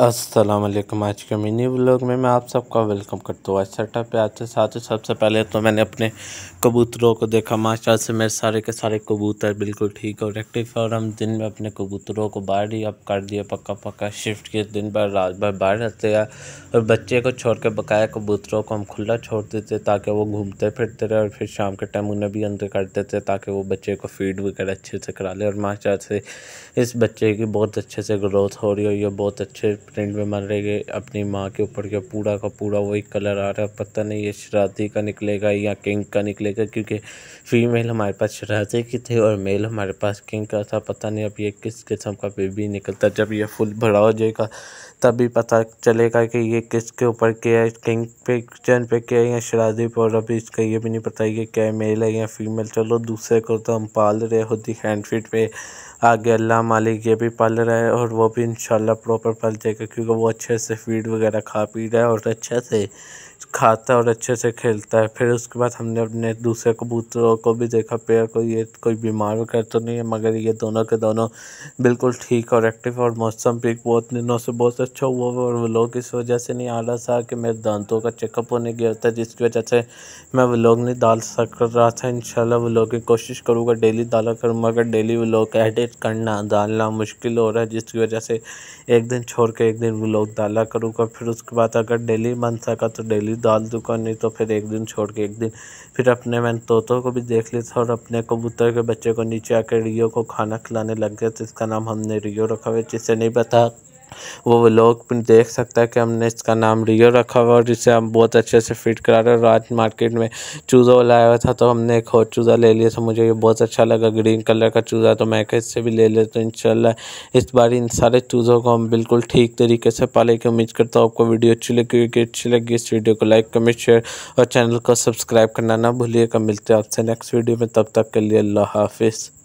अस्सलाम वालेकुम आज के मिनी व्लॉग में मैं आप सबका वेलकम करता हूँ अच्छा आज सेटअप पे आते साथ ही सबसे पहले तो मैंने अपने कबूतरों को देखा माशा से मेरे सारे के सारे कबूतर बिल्कुल ठीक और एक्टिव और हम दिन में अपने कबूतरों को बाहर ही अब कर दिया पक्का पक्का शिफ्ट किए दिन भर रात भर बाहर रहते हैं और बच्चे को छोड़ के बकाया कबूतरों को हम खुला छोड़ देते ताकि वो घूमते फिरते रहे और फिर शाम के टाइम उन्हें भी अंदर कर देते ताकि वो बच्चे को फीड वगैरह अच्छे से करा ले और माशा से इस बच्चे की बहुत अच्छे से ग्रोथ हो रही है और ये बहुत अच्छे प्रिंट में रहे अपनी माँ के ऊपर के पूरा का पूरा वही कलर आ रहा है पता नहीं ये शरारती का निकलेगा या किंग का निकलेगा क्योंकि फीमेल हमारे पास शरारती की थी और मेल हमारे पास किंग का था पता नहीं अब ये किस किस्म का बेबी निकलता जब ये फुल भरा हो जाएगा तभी पता चलेगा कि ये किसके ऊपर क्या है किंग पे चैन पे क्या है या शरारती पर अभी इसका ये भी नहीं पता ये क्या है मेल है या फीमेल चलो दूसरे को तो हम पाल रहे होती हैंड फीट पे आगे अल्लाह मालिक ये भी पल रहा है और वो भी इंशाल्लाह प्रॉपर पल जाएगा क्योंकि वो अच्छे से फीड वगैरह खा पी रहा है और अच्छे से खाता है और अच्छे से खेलता है फिर उसके बाद हमने अपने दूसरे कबूतरों को भी देखा पेयर को ये कोई बीमार वगैरह तो नहीं है मगर ये दोनों के दोनों बिल्कुल ठीक और एक्टिव और मौसम भी बहुत दिनों से बहुत अच्छा हुआ और व्लॉग इस वजह से नहीं आ रहा था कि मेरे दांतों का चेकअप होने गया था जिसकी वजह से मैं व्लॉग नहीं डाल सक रहा था इन व्लॉग की कोशिश करूँगा डेली डाला करूँ मगर डेली व्लॉग एडिट मैनेज करना डालना मुश्किल हो रहा है जिसकी वजह से एक दिन छोड़ के एक दिन ब्लॉग डाला करूँगा फिर उसके बाद अगर डेली मन सका तो डेली डाल दूँगा नहीं तो फिर एक दिन छोड़ के एक दिन फिर अपने मैंने तोतों को भी देख लिया था और अपने कबूतर के बच्चे को नीचे आकर रियो को खाना खिलाने लग गया तो इसका नाम हमने रियो रखा हुआ जिसे नहीं पता वो लोग देख सकता है कि हमने इसका नाम रियो रखा हुआ और जिसे हम बहुत अच्छे से फिट करा रहे और आज मार्केट में चूज़ा लाया हुआ था तो हमने एक और चूज़ा ले लिया था मुझे ये बहुत अच्छा लगा ग्रीन कलर का चूज़ा तो मैं इससे भी ले लेता तो इन इस बार इन सारे चूज़ों को हम बिल्कुल ठीक तरीके से पाले की उम्मीद करता हूँ आपको वीडियो अच्छी लगी क्योंकि अच्छी लगी इस वीडियो को लाइक कमेंट शेयर और चैनल को सब्सक्राइब करना ना भूलिएगा मिलते हैं आपसे नेक्स्ट वीडियो में तब तक के लिए अल्लाह हाफिज़